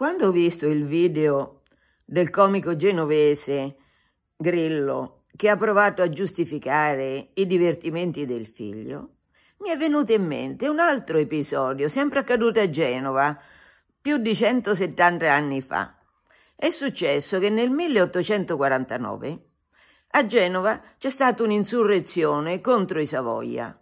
Quando ho visto il video del comico genovese Grillo che ha provato a giustificare i divertimenti del figlio, mi è venuto in mente un altro episodio, sempre accaduto a Genova, più di 170 anni fa. È successo che nel 1849 a Genova c'è stata un'insurrezione contro i Savoia.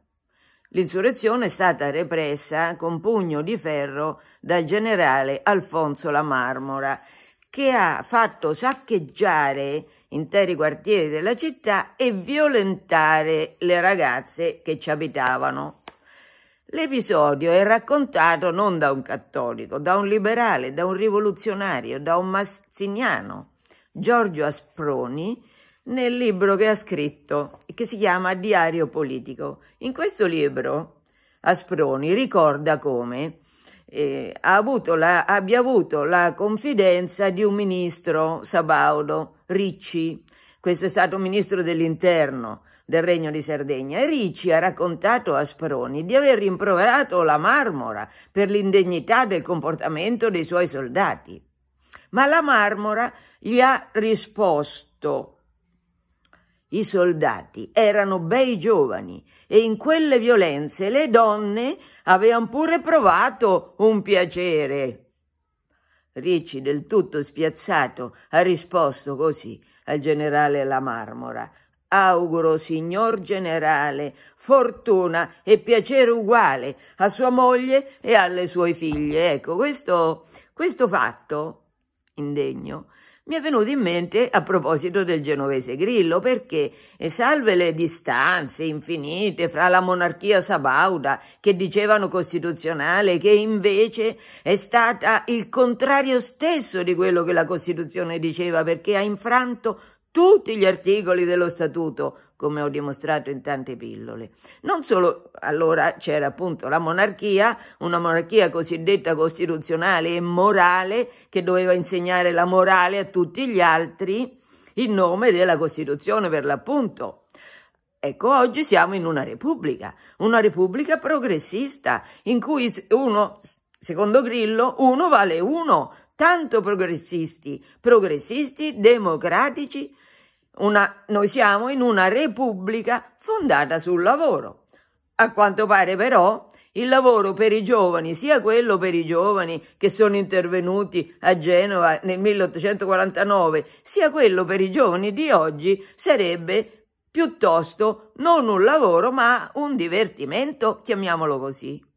L'insurrezione è stata repressa con pugno di ferro dal generale Alfonso La Marmora, che ha fatto saccheggiare interi quartieri della città e violentare le ragazze che ci abitavano. L'episodio è raccontato non da un cattolico, da un liberale, da un rivoluzionario, da un mazziniano, Giorgio Asproni, nel libro che ha scritto, che si chiama Diario politico. In questo libro Asproni ricorda come eh, avuto la, abbia avuto la confidenza di un ministro, Sabaudo Ricci, questo è stato ministro dell'interno del Regno di Sardegna, e Ricci ha raccontato a Speroni di aver rimproverato la Marmora per l'indegnità del comportamento dei suoi soldati. Ma la Marmora gli ha risposto i soldati erano bei giovani e in quelle violenze le donne avevano pure provato un piacere. Ricci, del tutto spiazzato, ha risposto così al generale La Marmora. Auguro, signor generale, fortuna e piacere uguale a sua moglie e alle sue figlie. Ecco, questo, questo fatto indegno mi è venuto in mente a proposito del genovese Grillo, perché, eh, salve le distanze infinite fra la monarchia sabauda, che dicevano costituzionale, che invece è stata il contrario stesso di quello che la Costituzione diceva, perché ha infranto tutti gli articoli dello Statuto, come ho dimostrato in tante pillole. Non solo, allora c'era appunto la monarchia, una monarchia cosiddetta costituzionale e morale, che doveva insegnare la morale a tutti gli altri in nome della Costituzione per l'appunto. Ecco, oggi siamo in una repubblica, una repubblica progressista, in cui uno, secondo Grillo, uno vale uno, tanto progressisti, progressisti, democratici, una, noi siamo in una repubblica fondata sul lavoro. A quanto pare però il lavoro per i giovani, sia quello per i giovani che sono intervenuti a Genova nel 1849, sia quello per i giovani di oggi, sarebbe piuttosto non un lavoro ma un divertimento, chiamiamolo così.